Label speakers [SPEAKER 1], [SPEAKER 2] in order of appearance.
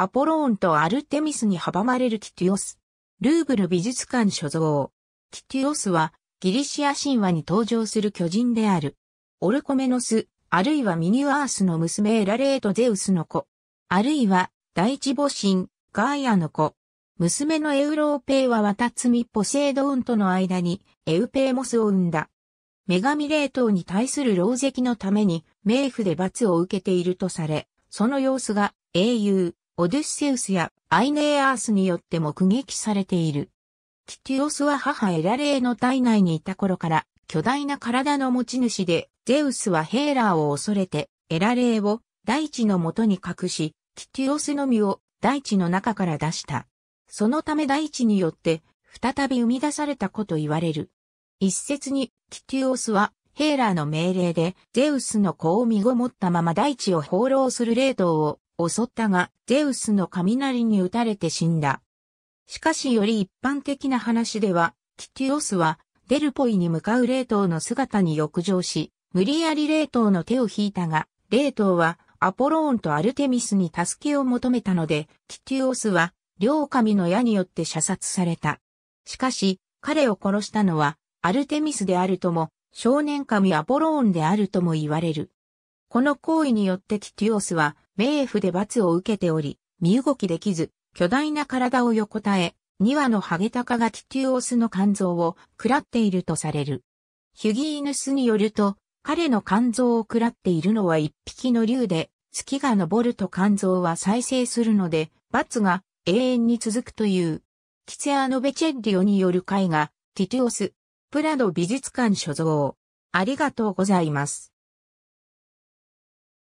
[SPEAKER 1] アポローンとアルテミスに阻まれるキティオス。ルーブル美術館
[SPEAKER 2] 所蔵。キティオスはギリシア神話に登場する巨人である。オルコメノス、あるいはミニュアースの娘エラレートゼウスの子。あるいは第一母神、ガイアの子。娘のエウローペイは渡つみポセイドーンとの間にエウペイモスを生んだ。女神霊統に対する牢石のために冥府で罰を受けているとされ、その様子が英雄、オデュッセウスやアイネーアースによって目撃されている。キティオスは母エラレーの体内にいた頃から巨大な体の持ち主で、ゼウスはヘーラーを恐れてエラレーを大地のもとに隠し、キティオスのみを大地の中から出した。そのため大地によって再び生み出されたこと言われる。一説にキティオスはヘーラーの命令でゼウスの子を身ごもったまま大地を放浪する霊道を襲ったが、ゼウスの雷に打たれて死んだ。しかしより一般的な話では、キティオスは、デルポイに向かう冷凍の姿に浴場し、無理やり冷凍の手を引いたが、冷凍は、アポローンとアルテミスに助けを求めたので、キティオスは、両神の矢によって射殺された。しかし、彼を殺したのは、アルテミスであるとも、少年神アポローンであるとも言われる。この行為によってティティオスは、冥府で罰を受けており、身動きできず、巨大な体を横たえ、2羽のハゲタカがティティオスの肝臓を食らっているとされる。ヒュギーヌスによると、彼の肝臓を食らっているのは1匹の竜で、月が昇ると肝臓は再生するので、罰が永遠に続くという。キツアノベチェッリオによる
[SPEAKER 1] 絵画、ティティオス、プラド美術館所蔵。ありがとうございます。